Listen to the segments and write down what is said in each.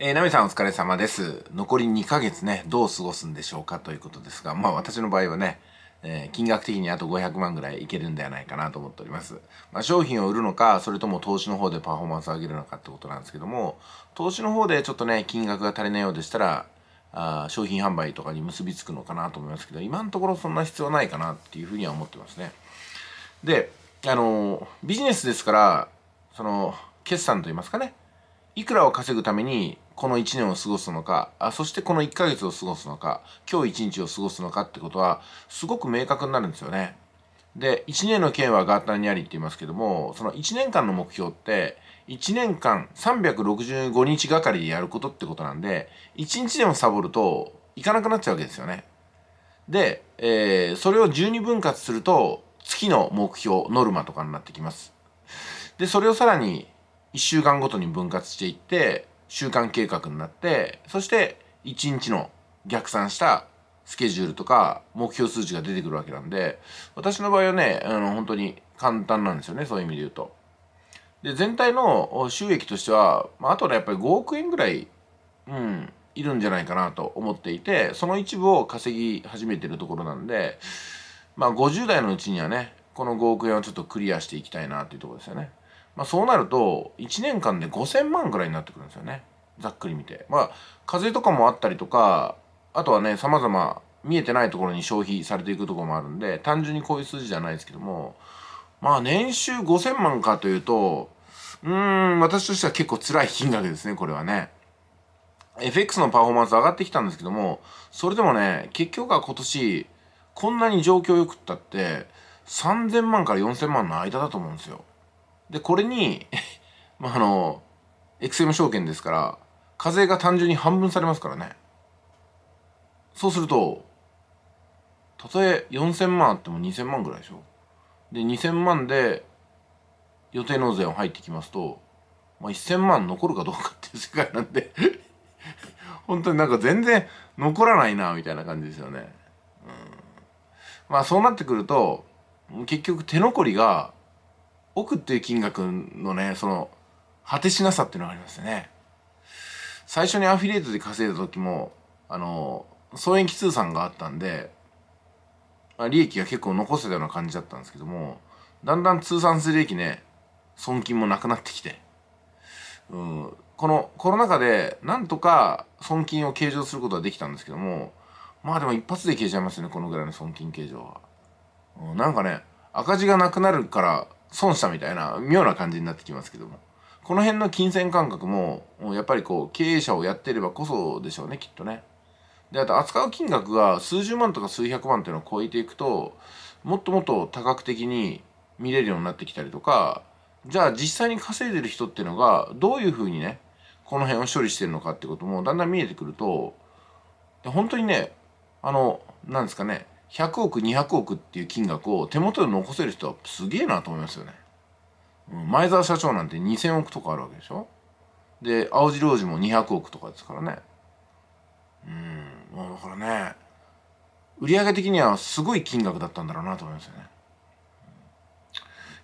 えー、ナミさんお疲れ様です。残り2ヶ月ね、どう過ごすんでしょうかということですが、まあ私の場合はね、えー、金額的にあと500万ぐらいいけるんではないかなと思っております。まあ、商品を売るのか、それとも投資の方でパフォーマンスを上げるのかってことなんですけども、投資の方でちょっとね、金額が足りないようでしたら、あ商品販売とかに結びつくのかなと思いますけど、今のところそんな必要ないかなっていうふうには思ってますね。で、あのー、ビジネスですから、その、決算といいますかね、いくらを稼ぐためにこの1年を過ごすのかあそしてこの1ヶ月を過ごすのか今日1日を過ごすのかってことはすごく明確になるんですよね。で1年の件はガータにありって言いますけどもその1年間の目標って1年間365日がかりでやることってことなんで1日でもサボるといかなくなっちゃうわけですよね。で、えー、それを12分割すると月の目標ノルマとかになってきます。でそれをさらに1週間ごとに分割していって週間計画になってそして1日の逆算したスケジュールとか目標数値が出てくるわけなんで私の場合はねあの本当に簡単なんですよねそういう意味で言うと。で全体の収益としては、まあ、あとねやっぱり5億円ぐらい、うん、いるんじゃないかなと思っていてその一部を稼ぎ始めてるところなんで、まあ、50代のうちにはねこの5億円をちょっとクリアしていきたいなというところですよね。まあ、そうなると1年間で5,000万ぐらいになってくるんですよねざっくり見てまあ風とかもあったりとかあとはねさまざま見えてないところに消費されていくところもあるんで単純にこういう数字じゃないですけどもまあ年収5,000万かというとうん私としては結構辛い金額ですねこれはね。FX のパフォーマンス上がってきたんですけどもそれでもね結局は今年こんなに状況よくったって3000万から4000万の間だと思うんですよ。でこれに まああの XM 証券ですから課税が単純に半分されますからねそうするとたとえ4000万あっても2000万ぐらいでしょで2000万で予定納税を入ってきますと、まあ、1000万残るかどうかっていう世界なんで 本当になんか全然残らないなみたいな感じですよね、うん、まあそうなってくると結局手残りが億っていう金額のね、その、果てしなさっていうのがありますね。最初にアフィリエイトで稼いだ時も、あの、総延期通算があったんで、まあ、利益が結構残せたような感じだったんですけども、だんだん通算する利益ね、損金もなくなってきて、うん、このコロナ禍でなんとか損金を計上することはできたんですけども、まあでも一発で消えちゃいますね、このぐらいの損金計上は。うん、なんかね、赤字がなくなるから損したみたいな妙な感じになってきますけどもこの辺の金銭感覚もやっぱりこう経営者をやってればこそでしょうねきっとね。であと扱う金額が数十万とか数百万っていうのを超えていくともっともっと多角的に見れるようになってきたりとかじゃあ実際に稼いでる人っていうのがどういうふうにねこの辺を処理してるのかってこともだんだん見えてくると本当にねあのなんですかね100億200億っていう金額を手元で残せる人はすげえなと思いますよね、前澤社長なんて2000億とかあるわけでしょで青白王子も200億とかですからねうんもうだからね売上的にはすごい金額だったんだろうなと思いますよね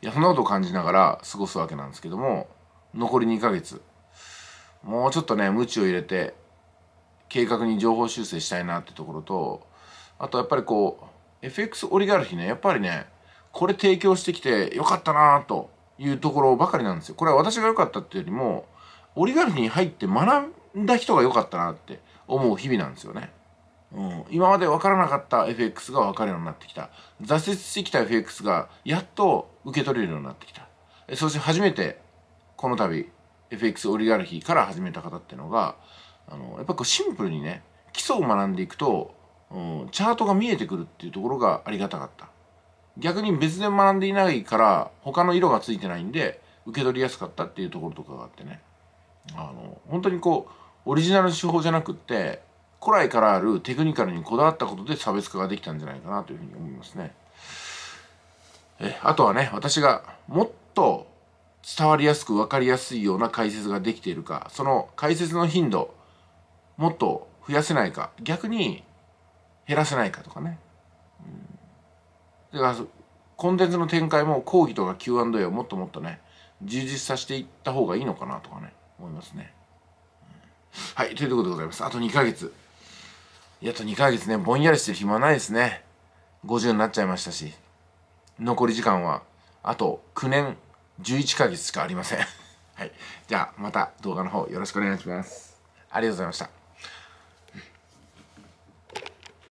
いやそんなことを感じながら過ごすわけなんですけども残り2ヶ月もうちょっとね無知を入れて計画に情報修正したいなってところとあとやっぱりこう FX オリガルヒねやっぱりねこれ提供してきてよかったなというところばかりなんですよこれは私が良かったっていうよりもオリガルヒに入って学んだ人が良かったなって思う日々なんですよね。うん、今まで分からなかった FX が分かるようになってきた挫折してきた FX がやっと受け取れるようになってきたそして初めてこの度 FX オリガルヒから始めた方っていうのがあのやっぱりシンプルにね基礎を学んでいくとうん、チャートが見えてくるっていうところがありがたかった。逆に別で学んでいないから他の色がついてないんで受け取りやすかったっていうところとかがあってねあの本当にこうオリジナル手法じゃなくって古来からあるテクニカルにこだわったことで差別化ができたんじゃないかなというふうに思いますねえあとはね私がもっと伝わりやすく分かりやすいような解説ができているかその解説の頻度もっと増やせないか逆に減らせないかとかね、うん、だからコンテンツの展開も講義とか Q&A をもっともっとね充実させていった方がいいのかなとかね思いますね、うん、はいということでございますあと2ヶ月やっと2ヶ月ねぼんやりしてる暇ないですね50になっちゃいましたし残り時間はあと9年11ヶ月しかありませんはいじゃあまた動画の方よろしくお願いしますありがとうございました